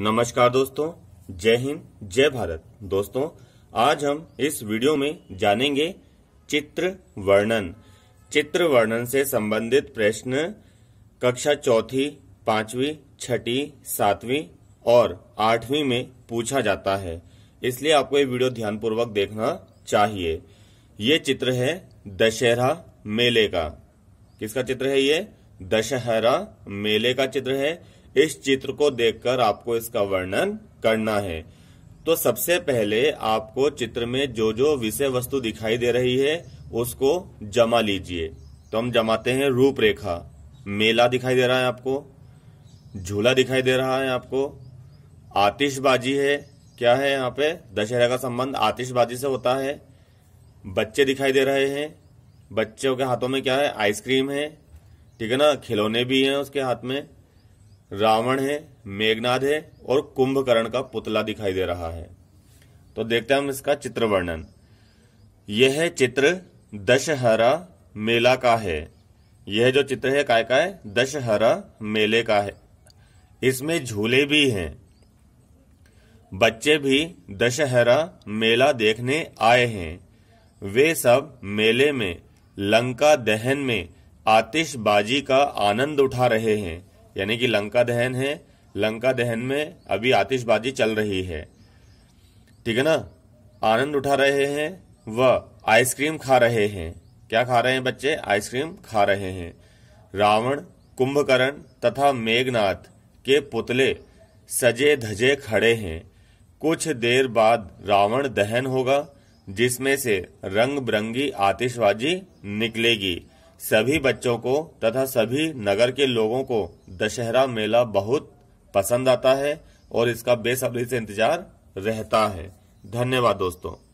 नमस्कार दोस्तों जय हिंद जय भारत दोस्तों आज हम इस वीडियो में जानेंगे चित्र वर्णन चित्र वर्णन से संबंधित प्रश्न कक्षा चौथी पांचवी छठी सातवीं और आठवीं में पूछा जाता है इसलिए आपको ये वीडियो ध्यानपूर्वक देखना चाहिए ये चित्र है दशहरा मेले का किसका चित्र है ये दशहरा मेले का चित्र है इस चित्र को देखकर आपको इसका वर्णन करना है तो सबसे पहले आपको चित्र में जो जो विषय वस्तु दिखाई दे रही है उसको जमा लीजिए तो हम जमाते हैं रूपरेखा मेला दिखाई दे रहा है आपको झूला दिखाई दे रहा है आपको आतिशबाजी है क्या है यहाँ पे दशहरा का संबंध आतिशबाजी से होता है बच्चे दिखाई दे रहे हैं बच्चों के हाथों में क्या है आइसक्रीम है ठीक है ना खिलौने भी हैं उसके हाथ में रावण है मेघनाद है और कुंभकर्ण का पुतला दिखाई दे रहा है तो देखते हैं हम इसका चित्र वर्णन यह चित्र दशहरा मेला का है यह जो चित्र है काय का है दशहरा मेले का है इसमें झूले भी हैं बच्चे भी दशहरा मेला देखने आए हैं वे सब मेले में लंका दहन में आतिशबाजी का आनंद उठा रहे हैं यानी कि लंका दहन है लंका दहन में अभी आतिशबाजी चल रही है ठीक है ना आनंद उठा रहे हैं व आइसक्रीम खा रहे हैं क्या खा रहे हैं बच्चे आइसक्रीम खा रहे हैं रावण कुंभकर्ण तथा मेघनाथ के पुतले सजे धजे खड़े हैं कुछ देर बाद रावण दहन होगा जिसमें से रंग बिरंगी आतिशबाजी निकलेगी सभी बच्चों को तथा सभी नगर के लोगों को दशहरा मेला बहुत पसंद आता है और इसका बेसब्री से इंतजार रहता है धन्यवाद दोस्तों